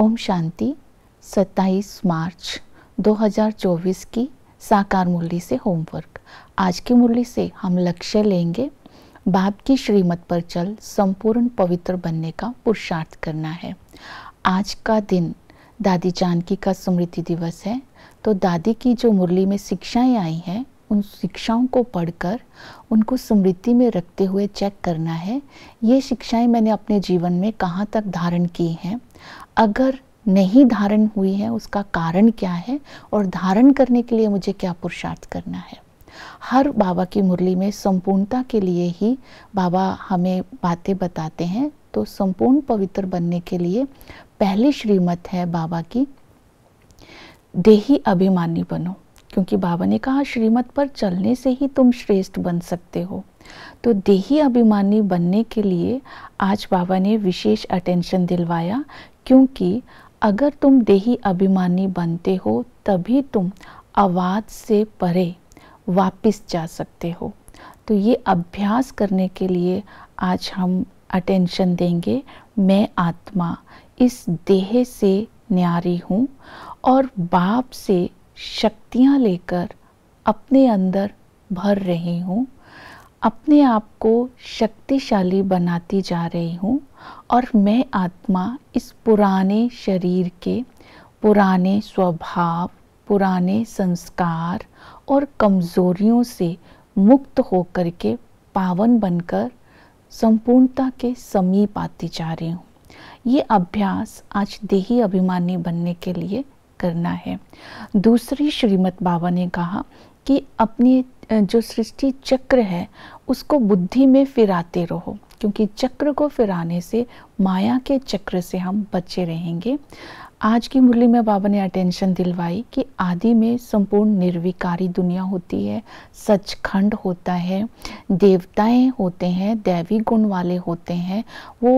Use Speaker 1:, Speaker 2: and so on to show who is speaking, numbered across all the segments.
Speaker 1: ओम शांति 27 मार्च 2024 की साकार मुरली से होमवर्क आज की मुरली से हम लक्ष्य लेंगे बाप की श्रीमत पर चल संपूर्ण पवित्र बनने का पुरुषार्थ करना है आज का दिन दादी जानकी का स्मृति दिवस है तो दादी की जो मुरली में शिक्षाएं आई हैं उन शिक्षाओं को पढ़कर उनको स्मृति में रखते हुए चेक करना है ये शिक्षाएं मैंने अपने जीवन में कहाँ तक धारण की हैं अगर नहीं धारण हुई है उसका कारण क्या है और धारण करने के लिए मुझे क्या पुरुषार्थ करना है हर बाबा की मुरली में संपूर्णता के लिए ही बाबा हमें बातें बताते हैं तो संपूर्ण पवित्र बनने के लिए पहली श्रीमत है बाबा की देही अभिमानी बनो क्योंकि बाबा ने कहा श्रीमत पर चलने से ही तुम श्रेष्ठ बन सकते हो तो देही अभिमानी बनने के लिए आज बाबा ने विशेष अटेंशन दिलवाया क्योंकि अगर तुम देही अभिमानी बनते हो तभी तुम आवाज से परे वापस जा सकते हो तो ये अभ्यास करने के लिए आज हम अटेंशन देंगे मैं आत्मा इस देह से न्यारी हूँ और बाप से शक्तियाँ लेकर अपने अंदर भर रही हूँ अपने आप को शक्तिशाली बनाती जा रही हूँ और मैं आत्मा इस पुराने शरीर के पुराने स्वभाव पुराने संस्कार और कमज़ोरियों से मुक्त होकर के पावन बनकर संपूर्णता के समीप आती जा रही हूँ ये अभ्यास आज देही अभिमानी बनने के लिए करना है दूसरी श्रीमद बाबा ने कहा कि अपनी जो सृष्टि चक्र है उसको बुद्धि में फिराते रहो क्योंकि चक्र को फिराने से माया के चक्र से हम बचे रहेंगे आज की मुरली में बाबा ने अटेंशन दिलवाई कि आदि में संपूर्ण निर्विकारी दुनिया होती है सचखंड होता है देवताएं होते हैं दैवी गुण वाले होते हैं वो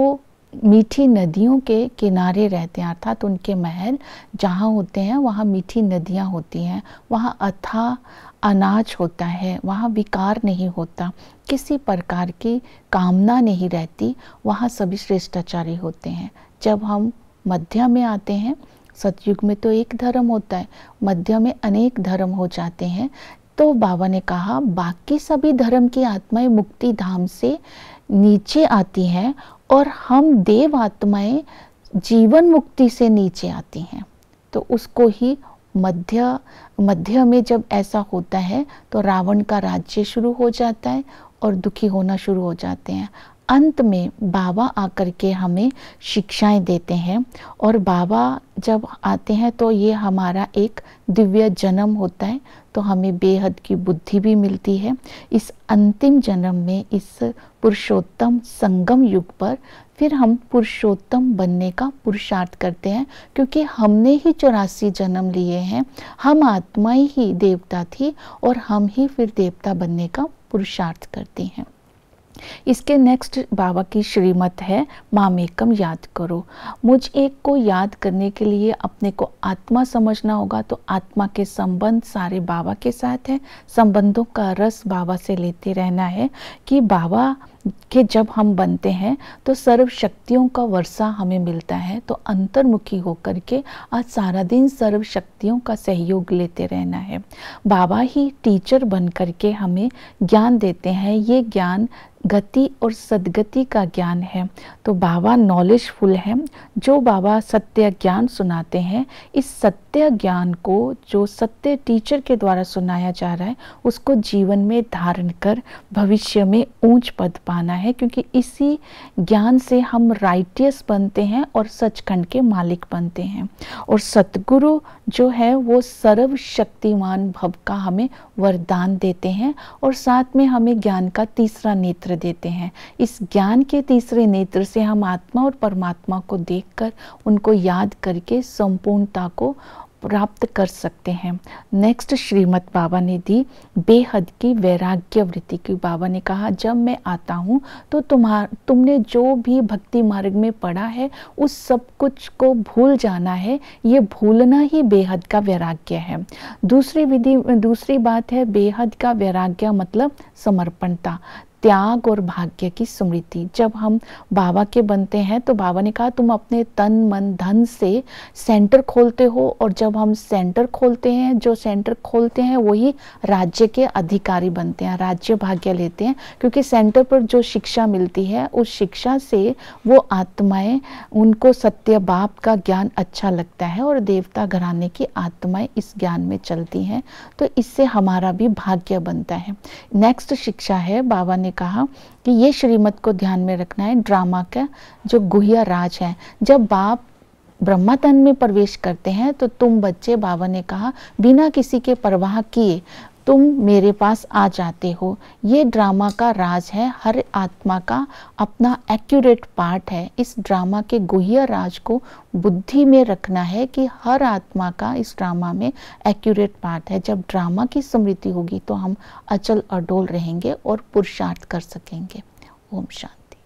Speaker 1: मीठी नदियों के किनारे रहते हैं अर्थात उनके महल जहाँ होते हैं वहाँ मीठी नदियाँ होती हैं वहाँ अथा अनाज होता है वहाँ विकार नहीं होता किसी प्रकार की कामना नहीं रहती वहाँ सभी श्रेष्ठाचारी होते हैं जब हम मध्य में आते हैं सतयुग में तो एक धर्म होता है मध्य में अनेक धर्म हो जाते हैं तो बाबा ने कहा बाकी सभी धर्म की आत्माएं मुक्ति धाम से नीचे आती हैं और हम देव आत्माएं जीवन मुक्ति से नीचे आती हैं तो उसको ही मध्य मध्य में जब ऐसा होता है तो रावण का राज्य शुरू हो जाता है और दुखी होना शुरू हो जाते हैं अंत में बाबा आकर के हमें शिक्षाएं देते हैं और बाबा जब आते हैं तो ये हमारा एक दिव्य जन्म होता है तो हमें बेहद की बुद्धि भी मिलती है इस अंतिम जन्म में इस पुरुषोत्तम संगम युग पर फिर हम पुरुषोत्तम बनने का पुरुषार्थ करते हैं क्योंकि हमने ही चौरासी जन्म लिए हैं हम आत्माएं ही देवता थी और हम ही फिर देवता बनने का पुरुषार्थ करते हैं इसके नेक्स्ट बाबा की श्रीमत है मामेकम याद करो मुझ एक को याद करने के लिए अपने को आत्मा समझना होगा तो आत्मा के संबंध सारे बाबा के साथ हैं संबंधों का रस बाबा से लेते रहना है कि बाबा के जब हम बनते हैं तो सर्व शक्तियों का वर्षा हमें मिलता है तो अंतर्मुखी होकर के आज सारा दिन सर्व शक्तियों का सहयोग लेते रहना है बाबा ही टीचर बन करके हमें ज्ञान देते हैं ये ज्ञान गति और सदगति का ज्ञान है तो बाबा नॉलेजफुल है जो बाबा सत्य ज्ञान सुनाते हैं इस सत्य सत्य ज्ञान को जो सत्य टीचर के द्वारा सुनाया जा रहा है उसको जीवन में धारण कर भविष्य में ऊंच पद पाना है क्योंकि इसी ज्ञान से हम राइटियस बनते हैं और सचखंड के मालिक बनते हैं और सतगुरु जो है वो सर्वशक्तिमान भव का हमें वरदान देते हैं और साथ में हमें ज्ञान का तीसरा नेत्र देते हैं इस ज्ञान के तीसरे नेत्र से हम आत्मा और परमात्मा को देखकर उनको याद करके संपूर्णता को प्राप्त कर सकते हैं नेक्स्ट श्रीमद बाबा ने दी बेहद की वैराग्य वृत्ति की बाबा ने कहा जब मैं आता हूँ तो तुम्हार तुमने जो भी भक्ति मार्ग में पढ़ा है उस सब कुछ को भूल जाना है ये भूलना ही बेहद का वैराग्य है दूसरी विधि दूसरी बात है बेहद का वैराग्य मतलब समर्पणता त्याग और भाग्य की स्मृति जब हम बाबा के बनते हैं तो बाबा ने कहा तुम अपने तन मन धन से सेंटर खोलते हो और जब हम सेंटर खोलते हैं जो सेंटर खोलते हैं वही राज्य के अधिकारी बनते हैं राज्य भाग्य लेते हैं क्योंकि सेंटर पर जो शिक्षा मिलती है उस शिक्षा से वो आत्माएं उनको सत्य बाप का ज्ञान अच्छा लगता है और देवता घराने की आत्माएं इस ज्ञान में चलती हैं तो इससे हमारा भी भाग्य बनता है नेक्स्ट शिक्षा है बाबा ने कहा कि ये श्रीमत को ध्यान में रखना है ड्रामा का जो गुहिया राज है जब बाप ब्रह्मतन में प्रवेश करते हैं तो तुम बच्चे बाबा ने कहा बिना किसी के परवाह किए तुम मेरे पास आ जाते हो ये ड्रामा का राज है हर आत्मा का अपना एक्यूरेट पार्ट है इस ड्रामा के गुह्य राज को बुद्धि में रखना है कि हर आत्मा का इस ड्रामा में एक्यूरेट पार्ट है जब ड्रामा की स्मृति होगी तो हम अचल अडोल रहेंगे और पुरुषार्थ कर सकेंगे ओम शांति